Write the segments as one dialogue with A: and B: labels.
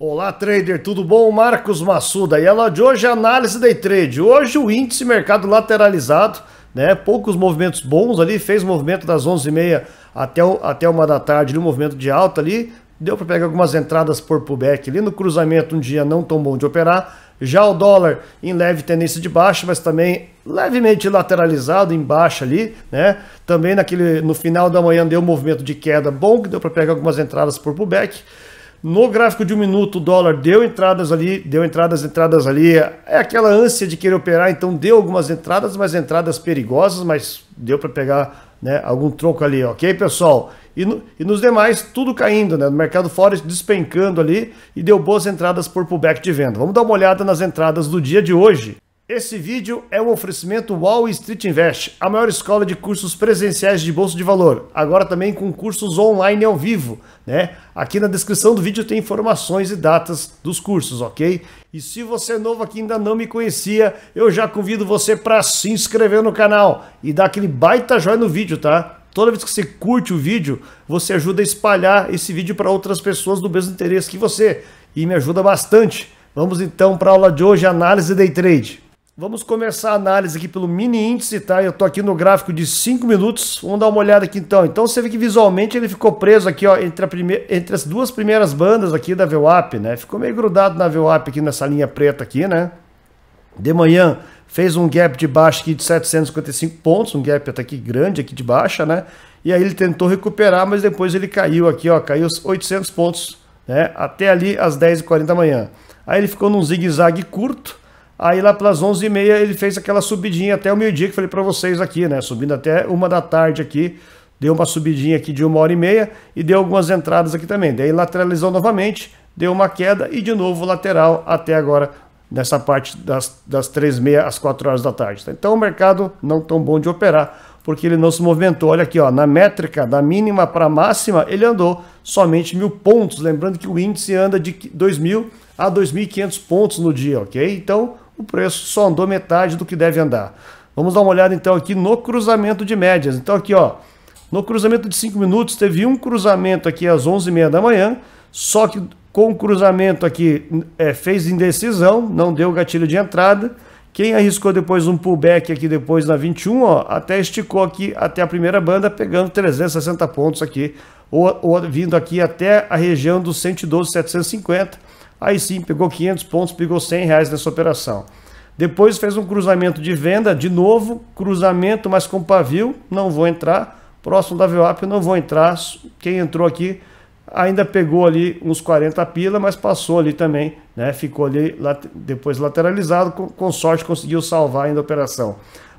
A: Olá, trader, tudo bom? Marcos Massuda. E ela de hoje é análise day trade. Hoje o índice mercado lateralizado, né? Poucos movimentos bons ali, fez movimento das 11h30 até, até uma da tarde, um movimento de alta ali. Deu para pegar algumas entradas por pullback ali no cruzamento, um dia não tão bom de operar. Já o dólar em leve tendência de baixa, mas também levemente lateralizado em baixa ali, né? Também naquele no final da manhã deu um movimento de queda bom, que deu para pegar algumas entradas por pullback. No gráfico de um minuto, o dólar deu entradas ali, deu entradas, entradas ali. É aquela ânsia de querer operar, então deu algumas entradas, mas entradas perigosas, mas deu para pegar né, algum troco ali, ok, pessoal? E, no, e nos demais, tudo caindo, né? No mercado forex despencando ali e deu boas entradas por pullback de venda. Vamos dar uma olhada nas entradas do dia de hoje. Esse vídeo é um oferecimento Wall Street Invest, a maior escola de cursos presenciais de bolsa de valor, agora também com cursos online ao vivo, né? Aqui na descrição do vídeo tem informações e datas dos cursos, ok? E se você é novo aqui e ainda não me conhecia, eu já convido você para se inscrever no canal e dar aquele baita joinha no vídeo, tá? Toda vez que você curte o vídeo, você ajuda a espalhar esse vídeo para outras pessoas do mesmo interesse que você e me ajuda bastante. Vamos então para a aula de hoje, análise day trade. Vamos começar a análise aqui pelo mini índice, tá? Eu tô aqui no gráfico de 5 minutos. Vamos dar uma olhada aqui então. Então você vê que visualmente ele ficou preso aqui, ó, entre, entre as duas primeiras bandas aqui da VWAP, né? Ficou meio grudado na VWAP aqui nessa linha preta aqui, né? De manhã fez um gap de baixa aqui de 755 pontos, um gap até aqui grande aqui de baixa, né? E aí ele tentou recuperar, mas depois ele caiu aqui, ó, caiu os 800 pontos, né? Até ali às 10h40 da manhã. Aí ele ficou num zigue-zague curto, Aí lá pelas 11h30 ele fez aquela subidinha até o meio-dia que eu falei para vocês aqui, né? Subindo até uma da tarde aqui. Deu uma subidinha aqui de uma hora e meia e deu algumas entradas aqui também. Daí lateralizou novamente, deu uma queda e de novo lateral até agora nessa parte das, das 3h30 às 4 horas da tarde. Tá? Então o mercado não tão bom de operar, porque ele não se movimentou. Olha aqui, ó, na métrica da mínima para a máxima, ele andou somente mil pontos. Lembrando que o índice anda de 2.000 a 2.500 pontos no dia, ok? Então o preço só andou metade do que deve andar. Vamos dar uma olhada então aqui no cruzamento de médias. Então aqui, ó, no cruzamento de 5 minutos, teve um cruzamento aqui às 11h30 da manhã, só que com o cruzamento aqui é, fez indecisão, não deu gatilho de entrada. Quem arriscou depois um pullback aqui depois na 21, ó, até esticou aqui até a primeira banda, pegando 360 pontos aqui, ou, ou vindo aqui até a região dos 112,750 Aí sim, pegou 500 pontos, pegou 100 reais nessa operação. Depois fez um cruzamento de venda, de novo, cruzamento, mas com pavio, não vou entrar. Próximo da VWAP, não vou entrar. Quem entrou aqui ainda pegou ali uns 40 pila, mas passou ali também, né? Ficou ali depois lateralizado, com, sorte conseguiu salvar ainda a operação.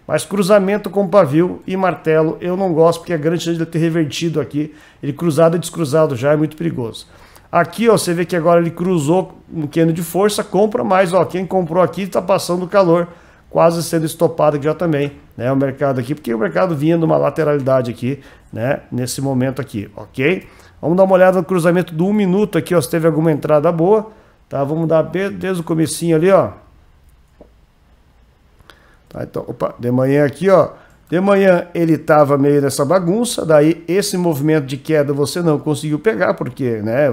A: Mas cruzamento com pavio e martelo eu não gosto, porque é grande chance de ele ter revertido aqui. Ele cruzado e descruzado já é muito perigoso. Aqui, ó, você vê que agora ele cruzou um queno de força, compra mais, ó, quem comprou aqui está passando calor, quase sendo estopado aqui já também, né, o mercado aqui, porque o mercado vinha numa lateralidade aqui, né, nesse momento aqui, ok? Vamos dar uma olhada no cruzamento do 1 um minuto aqui, ó, se teve alguma entrada boa, tá? Vamos dar desde o comecinho ali, ó. Tá, então, opa, de manhã aqui, ó, de manhã ele estava meio nessa bagunça, daí esse movimento de queda você não conseguiu pegar, porque, né,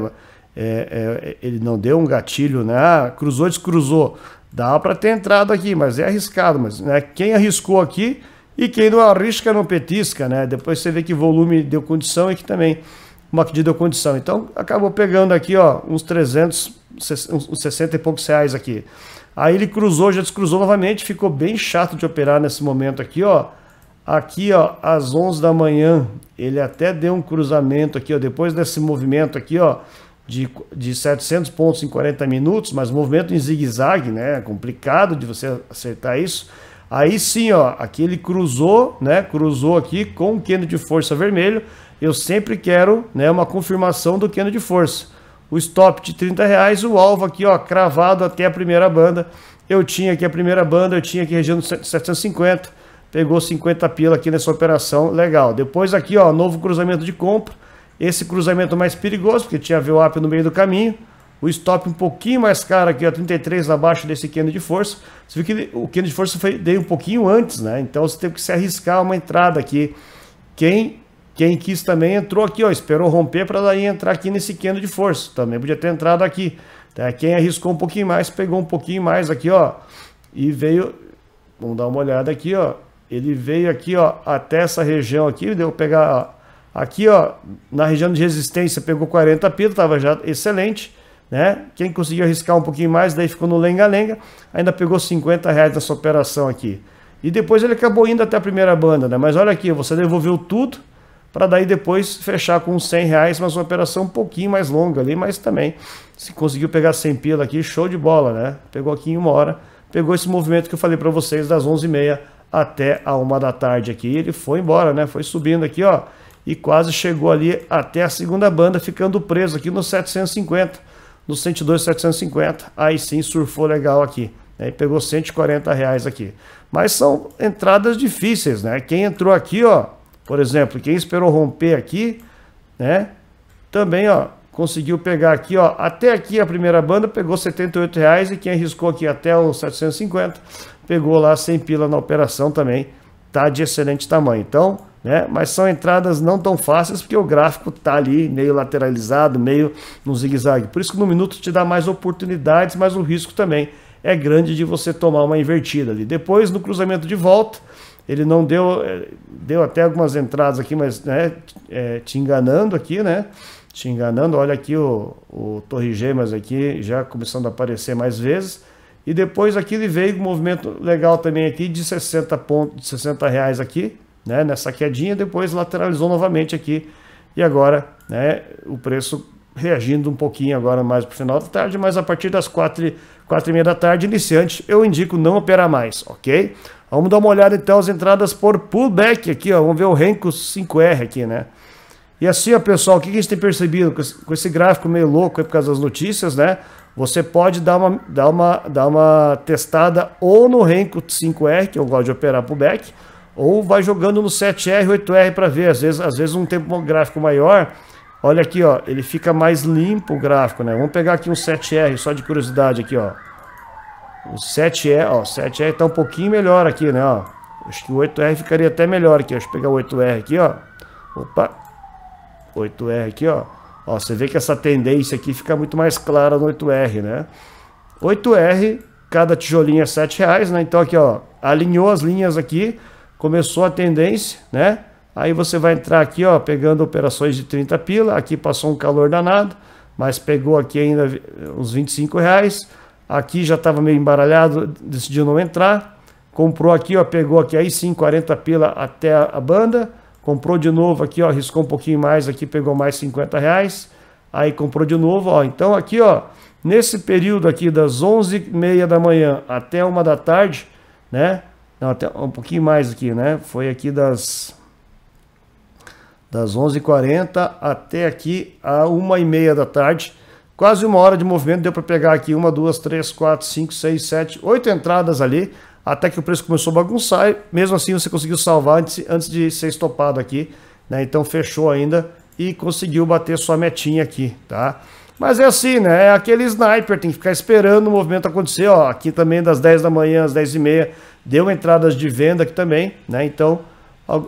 A: é, é, ele não deu um gatilho, né? Ah, cruzou, descruzou. Dá para ter entrado aqui, mas é arriscado. Mas né, quem arriscou aqui e quem não arrisca não petisca, né? Depois você vê que volume deu condição e que também uma pedida deu condição. Então acabou pegando aqui ó, uns 300, uns 60 e poucos reais aqui. Aí ele cruzou, já descruzou novamente, ficou bem chato de operar nesse momento aqui, ó. Aqui, ó, às 11 da manhã, ele até deu um cruzamento aqui, ó, depois desse movimento aqui, ó, de, de 700 pontos em 40 minutos, mas movimento em zigue-zague, né? É complicado de você acertar isso. Aí sim, ó, aqui ele cruzou, né? Cruzou aqui com o Keno de força vermelho. Eu sempre quero, né, uma confirmação do Keno de força. O stop de 30 reais, o alvo aqui, ó, cravado até a primeira banda. Eu tinha aqui a primeira banda, eu tinha aqui região 750. Pegou 50 pila aqui nessa operação, legal. Depois aqui, ó, novo cruzamento de compra esse cruzamento mais perigoso, porque tinha VWAP no meio do caminho. O stop um pouquinho mais caro aqui, ó, 33 abaixo desse cano de força. Você viu que o cano de força foi, veio um pouquinho antes, né? Então você teve que se arriscar uma entrada aqui. Quem quem quis também entrou aqui, ó, esperou romper para daí entrar aqui nesse cano de força. Também podia ter entrado aqui. Tá? Quem arriscou um pouquinho mais, pegou um pouquinho mais aqui, ó. E veio, vamos dar uma olhada aqui, ó. Ele veio aqui, ó, até essa região aqui, deu pegar Aqui, ó, na região de resistência pegou 40 pila, estava já excelente, né? Quem conseguiu arriscar um pouquinho mais, daí ficou no lenga-lenga, ainda pegou 50 reais nessa operação aqui. E depois ele acabou indo até a primeira banda, né? Mas olha aqui, você devolveu tudo para daí depois fechar com 100 reais, mas uma operação um pouquinho mais longa ali, mas também se conseguiu pegar 100 pila aqui, show de bola, né? Pegou aqui em uma hora, pegou esse movimento que eu falei para vocês das 11h30 até a 1 da tarde aqui, ele foi embora, né? Foi subindo aqui, ó e quase chegou ali até a segunda banda, ficando preso aqui no 750, no 102 750. Aí sim surfou legal aqui, né? E pegou 140 reais aqui. Mas são entradas difíceis, né? Quem entrou aqui, ó, por exemplo, quem esperou romper aqui, né? Também, ó, conseguiu pegar aqui, ó, até aqui a primeira banda pegou 78 reais e quem arriscou aqui até os 750 pegou lá 100 pila na operação também. Tá de excelente tamanho. Então, né? Mas são entradas não tão fáceis porque o gráfico tá ali meio lateralizado, meio no zigue-zague. Por isso que no minuto te dá mais oportunidades, mas o risco também é grande de você tomar uma invertida ali. Depois no cruzamento de volta, ele não deu, é, deu até algumas entradas aqui, mas né, é, te enganando aqui, né? Te enganando, olha aqui o, o Torre Gêmeas aqui já começando a aparecer mais vezes. E depois aqui ele veio com um movimento legal também aqui de 60 pontos, de 60 reais aqui, né, nessa quedinha, depois lateralizou novamente aqui e agora né, o preço reagindo um pouquinho agora mais para o final da tarde, mas a partir das 4, quatro e meia da tarde, iniciante, eu indico não operar mais, ok? Vamos dar uma olhada então as entradas por pullback aqui, ó, vamos ver o Renko 5R aqui, né? E assim, ó, pessoal, o que a gente tem percebido com esse gráfico meio louco aí por causa das notícias, né? Você pode dar uma, dar uma, dar uma testada ou no Renko 5R, que eu gosto de operar pullback, ou vai jogando no 7R, 8R para ver. Às vezes, às vezes um tempo gráfico maior, olha aqui, ó, ele fica mais limpo o gráfico, né? Vamos pegar aqui um 7R, só de curiosidade aqui, ó. O 7R, ó, 7R tá um pouquinho melhor aqui, né, ó. Acho que o 8R ficaria até melhor aqui, Deixa eu pegar o 8R aqui, ó. Opa. 8R aqui, ó. Ó, você vê que essa tendência aqui fica muito mais clara no 8R, né? 8R, cada tijolinho é 7 reais, né? Então aqui, ó, alinhou as linhas aqui começou a tendência, né? Aí você vai entrar aqui, ó, pegando operações de 30 pila, aqui passou um calor danado, mas pegou aqui ainda uns 25 reais, aqui já estava meio embaralhado, decidiu não entrar, comprou aqui, ó, pegou aqui aí sim 40 pila até a banda, comprou de novo aqui, ó, riscou um pouquinho mais aqui, pegou mais 50 reais, aí comprou de novo, ó, então aqui, ó, nesse período aqui das 11h30 da manhã até 1 da tarde, né, não, até um pouquinho mais aqui, né? Foi aqui das das 11h40 até aqui a 1h30 da tarde. Quase uma hora de movimento, deu para pegar aqui uma, duas, três, quatro, cinco, seis, sete, oito entradas ali, até que o preço começou a bagunçar. mesmo assim, você conseguiu salvar antes, antes de ser estopado aqui, né? Então fechou ainda e conseguiu bater sua metinha aqui, tá? Mas é assim, né? É aquele sniper, tem que ficar esperando o movimento acontecer, ó. Aqui também das 10 da manhã às 10 e meia Deu entradas de venda aqui também, né? Então,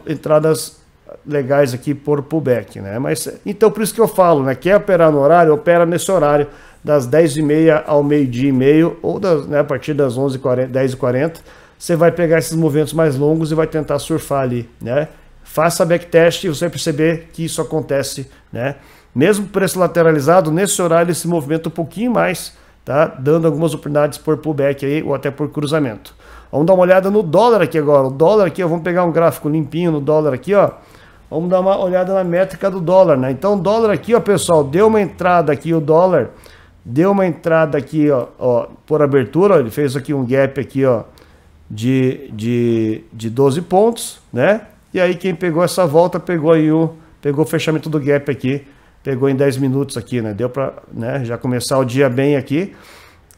A: entradas legais aqui por pullback, né? Mas, então, por isso que eu falo, né? Quer operar no horário? Opera nesse horário, das 10h30 ao meio-dia e meio, ou das, né, a partir das 11h40, 10h40, você vai pegar esses movimentos mais longos e vai tentar surfar ali, né? Faça backtest e você vai perceber que isso acontece, né? Mesmo preço lateralizado, nesse horário ele se movimenta um pouquinho mais, tá? Dando algumas oportunidades por pullback aí ou até por cruzamento. Vamos dar uma olhada no dólar aqui agora. O dólar aqui, vamos pegar um gráfico limpinho no dólar aqui, ó. Vamos dar uma olhada na métrica do dólar, né? Então, o dólar aqui, ó, pessoal, deu uma entrada aqui o dólar, deu uma entrada aqui, ó, ó por abertura, ó, ele fez aqui um gap aqui, ó, de, de, de 12 pontos, né? E aí quem pegou essa volta pegou aí o pegou o fechamento do gap aqui, pegou em 10 minutos aqui, né? Deu para, né, já começar o dia bem aqui.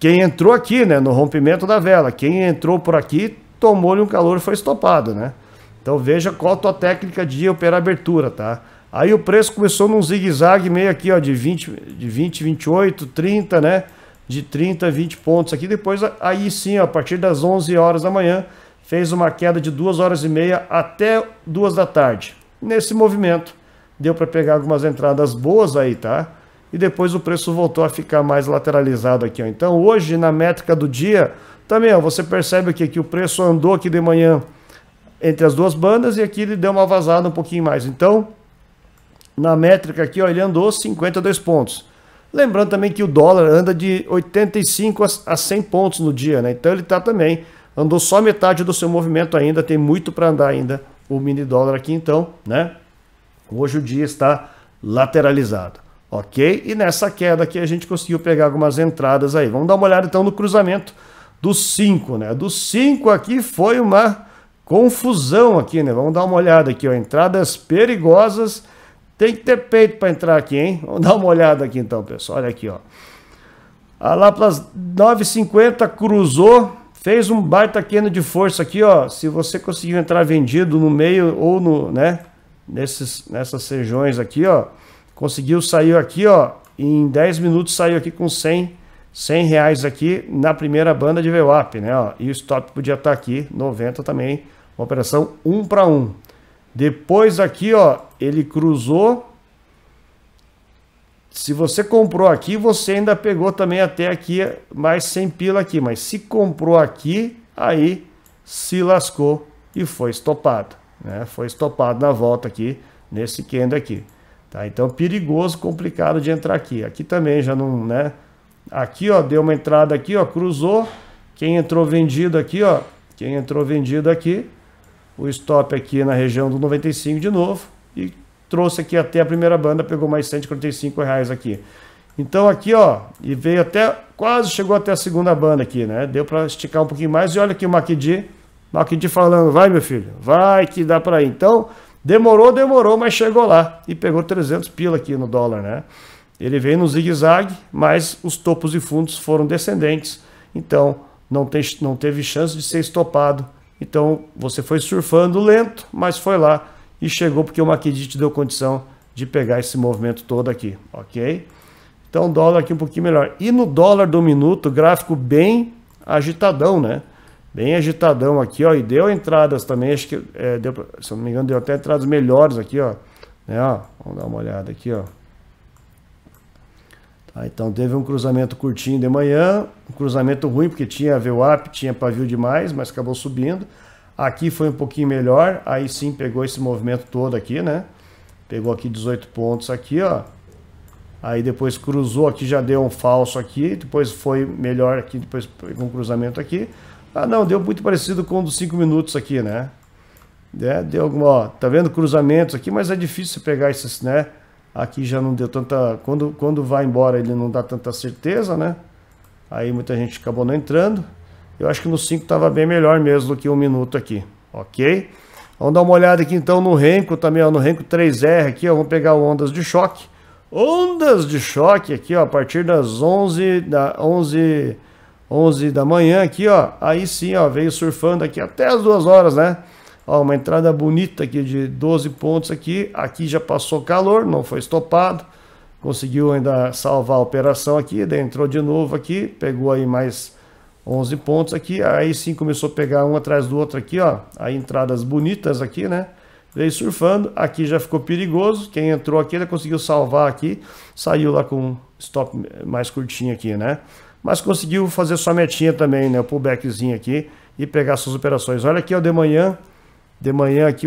A: Quem entrou aqui, né, no rompimento da vela, quem entrou por aqui, tomou-lhe um calor e foi estopado, né? Então veja qual a tua técnica de operar abertura, tá? Aí o preço começou num zigue-zague meio aqui, ó, de 20, de 20, 28, 30, né? De 30, 20 pontos aqui. Depois, aí sim, ó, a partir das 11 horas da manhã, fez uma queda de 2 horas e meia até 2 da tarde. Nesse movimento, deu para pegar algumas entradas boas aí, tá? e depois o preço voltou a ficar mais lateralizado aqui. Ó. Então hoje, na métrica do dia, também ó, você percebe que aqui o preço andou aqui de manhã entre as duas bandas e aqui ele deu uma vazada um pouquinho mais. Então, na métrica aqui, ó, ele andou 52 pontos. Lembrando também que o dólar anda de 85 a 100 pontos no dia, né? Então ele está também, andou só metade do seu movimento ainda, tem muito para andar ainda o mini dólar aqui então, né? Hoje o dia está lateralizado ok? E nessa queda aqui a gente conseguiu pegar algumas entradas aí. Vamos dar uma olhada então no cruzamento do 5, né? Do 5 aqui foi uma confusão aqui, né? Vamos dar uma olhada aqui, ó. Entradas perigosas. Tem que ter peito para entrar aqui, hein? Vamos dar uma olhada aqui então, pessoal. Olha aqui, ó. A lá 9,50 cruzou, fez um baita queno de força aqui, ó. Se você conseguiu entrar vendido no meio ou no, né? Nesses, nessas regiões aqui, ó Conseguiu, sair aqui, ó. Em 10 minutos saiu aqui com 100, 100 reais aqui na primeira banda de VWAP, né? Ó, e o stop podia estar tá aqui, 90 também. Uma operação 1 para 1. Depois aqui, ó, ele cruzou. Se você comprou aqui, você ainda pegou também até aqui mais 100 pila aqui. Mas se comprou aqui, aí se lascou e foi estopado. Né? Foi estopado na volta aqui, nesse candle aqui. Tá? Então, perigoso, complicado de entrar aqui. Aqui também já não, né? Aqui, ó, deu uma entrada aqui, ó, cruzou. Quem entrou vendido aqui, ó, quem entrou vendido aqui, o stop aqui na região do 95 de novo e trouxe aqui até a primeira banda, pegou mais 145 reais aqui. Então aqui, ó, e veio até, quase chegou até a segunda banda aqui, né? Deu para esticar um pouquinho mais e olha aqui o MACD, MACD falando, vai meu filho, vai que dá para ir. Então, Demorou, demorou, mas chegou lá e pegou 300 pila aqui no dólar, né? Ele veio no zigue-zague, mas os topos e fundos foram descendentes, então não, tem, não teve chance de ser estopado. Então você foi surfando lento, mas foi lá e chegou porque o maquedite deu condição de pegar esse movimento todo aqui, ok? Então dólar aqui um pouquinho melhor. E no dólar do minuto, gráfico bem agitadão, né? Bem agitadão aqui, ó. E deu entradas também, acho que, é, deu, se eu não me engano, deu até entradas melhores aqui, ó. Né, ó. Vamos dar uma olhada aqui, ó. Tá, então teve um cruzamento curtinho de manhã, um cruzamento ruim, porque tinha VWAP, tinha pavio demais, mas acabou subindo. Aqui foi um pouquinho melhor, aí sim pegou esse movimento todo aqui, né? Pegou aqui 18 pontos aqui, ó. Aí depois cruzou aqui, já deu um falso aqui, depois foi melhor aqui, depois pegou um cruzamento aqui. Ah, não, deu muito parecido com o dos 5 minutos aqui, né? É, deu alguma, ó, tá vendo cruzamentos aqui, mas é difícil pegar esses, né? Aqui já não deu tanta, quando, quando vai embora ele não dá tanta certeza, né? Aí muita gente acabou não entrando. Eu acho que no 5 estava bem melhor mesmo do que um minuto aqui, ok? Vamos dar uma olhada aqui então no Renko também, ó, no Renko 3R aqui, ó, vamos pegar ondas de choque. Ondas de choque aqui, ó, a partir das 11, da 11 11 da manhã aqui, ó. Aí sim, ó, veio surfando aqui até as duas horas, né? Ó, uma entrada bonita aqui de 12 pontos aqui. Aqui já passou calor, não foi estopado. Conseguiu ainda salvar a operação aqui, daí entrou de novo aqui, pegou aí mais 11 pontos aqui. Aí sim começou a pegar um atrás do outro aqui, ó. Aí entradas bonitas aqui, né? Veio surfando, aqui já ficou perigoso. Quem entrou aqui, ele conseguiu salvar aqui. Saiu lá com um stop mais curtinho aqui, né? mas conseguiu fazer sua metinha também, né? O pullbackzinho aqui e pegar suas operações. Olha aqui, ó, de manhã, de manhã aqui,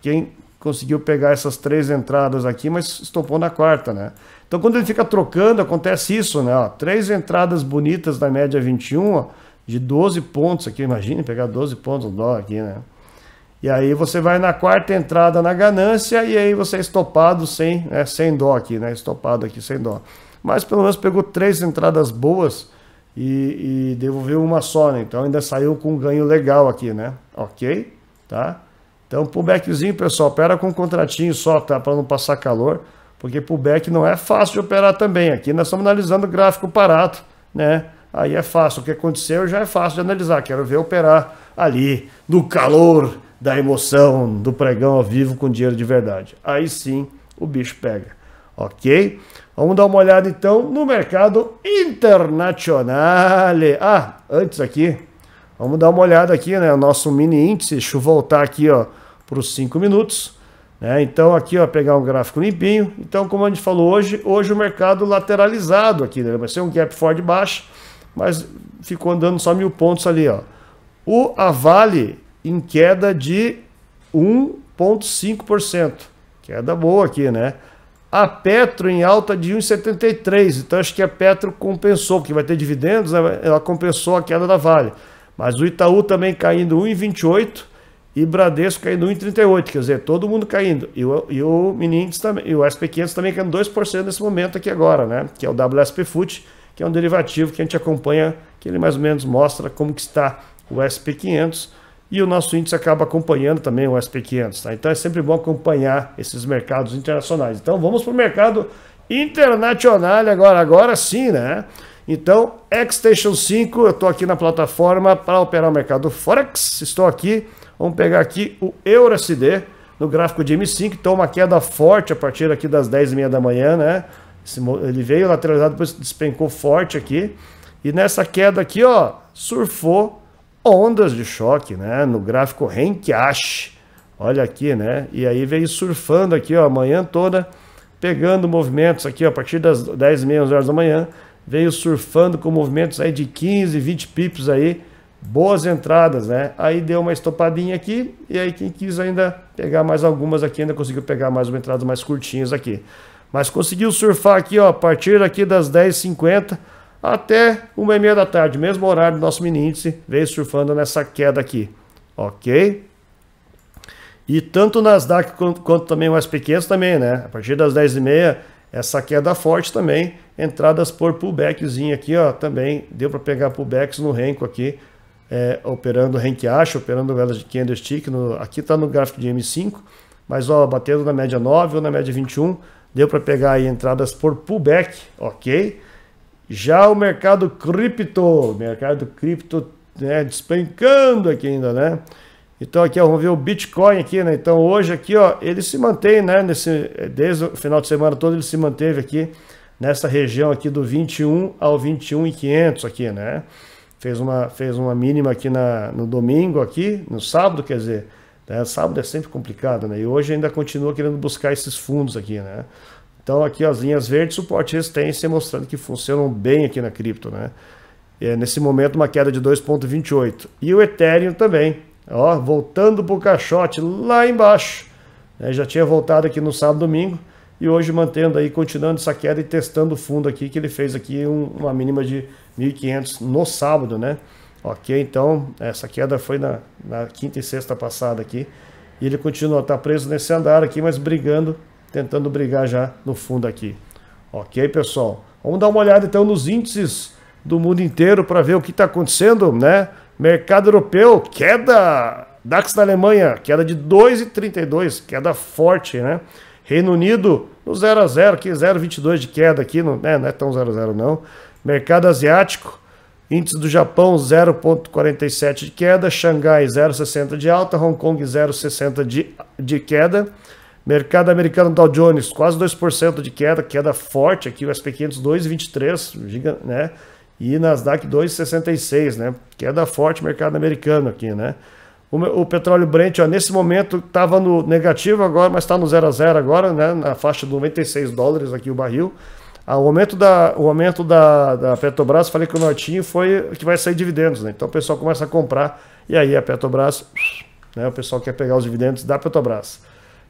A: quem conseguiu pegar essas três entradas aqui, mas estopou na quarta, né? Então quando ele fica trocando, acontece isso, né? Ó, três entradas bonitas na média 21, ó, de 12 pontos aqui, imagine pegar 12 pontos dó aqui, né? E aí você vai na quarta entrada na ganância e aí você é estopado sem, né, sem dó aqui, né? Estopado aqui sem dó mas pelo menos pegou três entradas boas e, e devolveu uma só, né? Então ainda saiu com um ganho legal aqui, né? Ok, tá? Então pullbackzinho, pessoal, opera com um contratinho só, tá? Para não passar calor, porque pullback não é fácil de operar também. Aqui nós estamos analisando o gráfico parado, né? Aí é fácil, o que aconteceu já é fácil de analisar. Quero ver operar ali no calor da emoção do pregão ao vivo com dinheiro de verdade. Aí sim o bicho pega, ok? Vamos dar uma olhada então no mercado internacional. Ah, antes aqui, vamos dar uma olhada aqui, né? nosso mini índice, deixa eu voltar aqui, ó, para os 5 minutos. Né? Então aqui, ó, pegar um gráfico limpinho. Então, como a gente falou hoje, hoje o mercado lateralizado aqui, né? Vai ser um gap forte baixo, mas ficou andando só mil pontos ali, ó. O a Vale em queda de 1,5%. Queda boa aqui, né? a Petro em alta de 1,73. Então acho que a Petro compensou, porque vai ter dividendos, né? ela compensou a queda da Vale. Mas o Itaú também caindo 1,28 e Bradesco caindo 1,38. Quer dizer, todo mundo caindo. E o, e o Mininx também, e o SP500 também caindo 2% nesse momento aqui agora, né? Que é o WSP Foot, que é um derivativo que a gente acompanha, que ele mais ou menos mostra como que está o SP500 e o nosso índice acaba acompanhando também o SP500. Tá? Então é sempre bom acompanhar esses mercados internacionais. Então vamos para o mercado internacional agora, agora sim, né? Então, Xstation 5, eu estou aqui na plataforma para operar o mercado Forex, estou aqui, vamos pegar aqui o EURSD no gráfico de M5, então uma queda forte a partir aqui das 10h30 da manhã, né? ele veio lateralizado, depois despencou forte aqui, e nessa queda aqui, ó, surfou ondas de choque, né? No gráfico Renkiash. Olha aqui, né? E aí veio surfando aqui, ó, a manhã toda, pegando movimentos aqui, ó, a partir das 10 e meia, horas da manhã, veio surfando com movimentos aí de 15, 20 pips aí, boas entradas, né? Aí deu uma estopadinha aqui, e aí quem quis ainda pegar mais algumas aqui, ainda conseguiu pegar mais uma entrada mais curtinhas aqui. Mas conseguiu surfar aqui, ó, a partir aqui das 10h50, até uma e meia da tarde, mesmo horário do nosso mini índice, veio surfando nessa queda aqui, ok? E tanto o Nasdaq quanto, quanto também o SP500 também, né? A partir das 10h30, essa queda forte também, entradas por pullbackzinho aqui, ó, também deu para pegar pullbacks no renco aqui, é, operando renque acha, operando velas de candlestick, no, aqui está no gráfico de M5, mas ó, batendo na média 9 ou na média 21, deu para pegar aí entradas por pullback, ok? Já o mercado cripto, mercado cripto né, despencando aqui ainda, né? Então aqui ó, vamos ver o Bitcoin aqui, né? Então hoje aqui, ó, ele se mantém, né? Nesse, desde o final de semana todo ele se manteve aqui nessa região aqui do 21 ao 21,500 aqui, né? Fez uma, fez uma mínima aqui na, no domingo aqui, no sábado, quer dizer, né? sábado é sempre complicado, né? E hoje ainda continua querendo buscar esses fundos aqui, né? Então aqui as linhas verdes, suporte e resistência, mostrando que funcionam bem aqui na cripto, né? É, nesse momento uma queda de 2.28. E o Ethereum também, ó, voltando para o caixote lá embaixo. Né? Já tinha voltado aqui no sábado domingo e hoje mantendo aí, continuando essa queda e testando o fundo aqui, que ele fez aqui um, uma mínima de 1.500 no sábado, né? Ok, então essa queda foi na, na quinta e sexta passada aqui. E ele continua, estar tá preso nesse andar aqui, mas brigando tentando brigar já no fundo aqui. Ok, pessoal? Vamos dar uma olhada então nos índices do mundo inteiro para ver o que está acontecendo, né? Mercado europeu, queda. DAX da Alemanha, queda de 2,32, queda forte, né? Reino Unido, no 0 a 0, aqui 0,22 de queda aqui, não, né? não é tão 0 a 0 não. Mercado asiático, índice do Japão 0,47 de queda, Xangai 0,60 de alta, Hong Kong 0,60 de, de queda. Mercado americano Dow Jones, quase 2% de queda, queda forte aqui, o SP 500 2,23, né? E Nasdaq 2,66, né? Queda forte mercado americano aqui, né? O, o petróleo Brent, ó, nesse momento estava no negativo agora, mas está no 0 a 0 agora, né? Na faixa de 96 dólares aqui o barril. Ah, o aumento da, o aumento da, da Petrobras, falei que o Nortinho foi que vai sair dividendos, né? Então o pessoal começa a comprar e aí a Petrobras, né? O pessoal quer pegar os dividendos da Petrobras.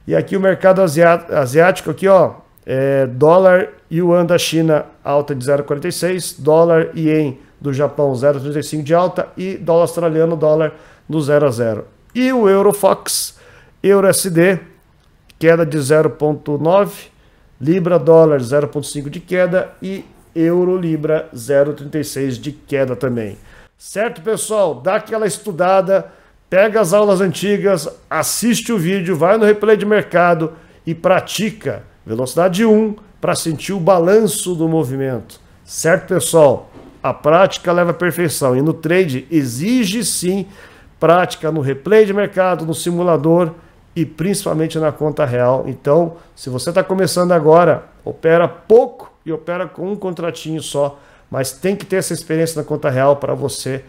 A: E aqui o mercado asiático aqui, ó, é dólar yuan da China alta de 0,46, dólar yen do Japão 0,35 de alta e dólar australiano, dólar no 0 a 0. E o Eurofox, Euro SD, queda de 0,9, Libra dólar 0,5 de queda e Euro Libra 0,36 de queda também. Certo, pessoal? Dá aquela estudada Pega as aulas antigas, assiste o vídeo, vai no replay de mercado e pratica velocidade 1 para sentir o balanço do movimento. Certo, pessoal? A prática leva à perfeição e no trade exige sim prática no replay de mercado, no simulador e principalmente na conta real. Então, se você está começando agora, opera pouco e opera com um contratinho só, mas tem que ter essa experiência na conta real para você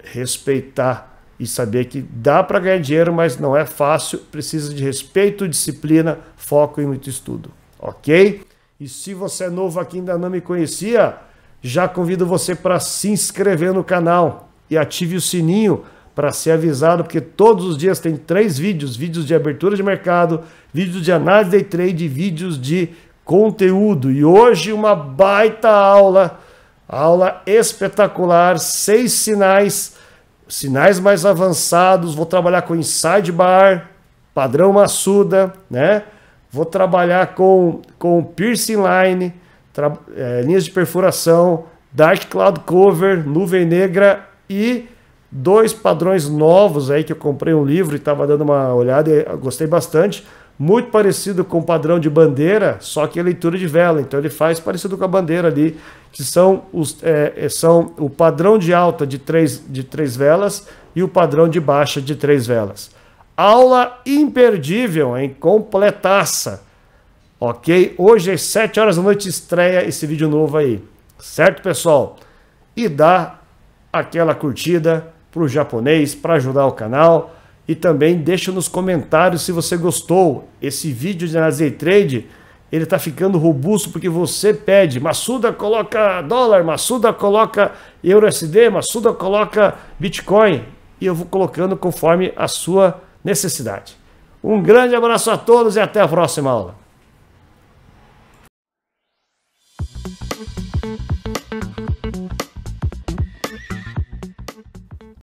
A: respeitar e saber que dá para ganhar dinheiro, mas não é fácil, precisa de respeito, disciplina, foco e muito estudo, ok? E se você é novo aqui e ainda não me conhecia, já convido você para se inscrever no canal e ative o sininho para ser avisado, porque todos os dias tem três vídeos: vídeos de abertura de mercado, vídeos de análise de trade, vídeos de conteúdo. E hoje uma baita aula, aula espetacular, seis sinais sinais mais avançados, vou trabalhar com inside bar, padrão maçuda, né? Vou trabalhar com, com piercing line, é, linhas de perfuração, dark cloud cover, nuvem negra e dois padrões novos aí que eu comprei um livro e estava dando uma olhada e gostei bastante muito parecido com o padrão de bandeira, só que é leitura de vela. Então ele faz parecido com a bandeira ali, que são, os, é, é, são o padrão de alta de três, de três velas e o padrão de baixa de três velas. Aula imperdível, hein? Completaça. Ok? Hoje às 7 horas da noite estreia esse vídeo novo aí. Certo, pessoal? E dá aquela curtida pro japonês para ajudar o canal e também deixa nos comentários se você gostou. Esse vídeo de análise trade, ele está ficando robusto porque você pede. Massuda coloca dólar, Massuda coloca EURSD, Massuda coloca Bitcoin. E eu vou colocando conforme a sua necessidade. Um grande abraço a todos e até a próxima aula.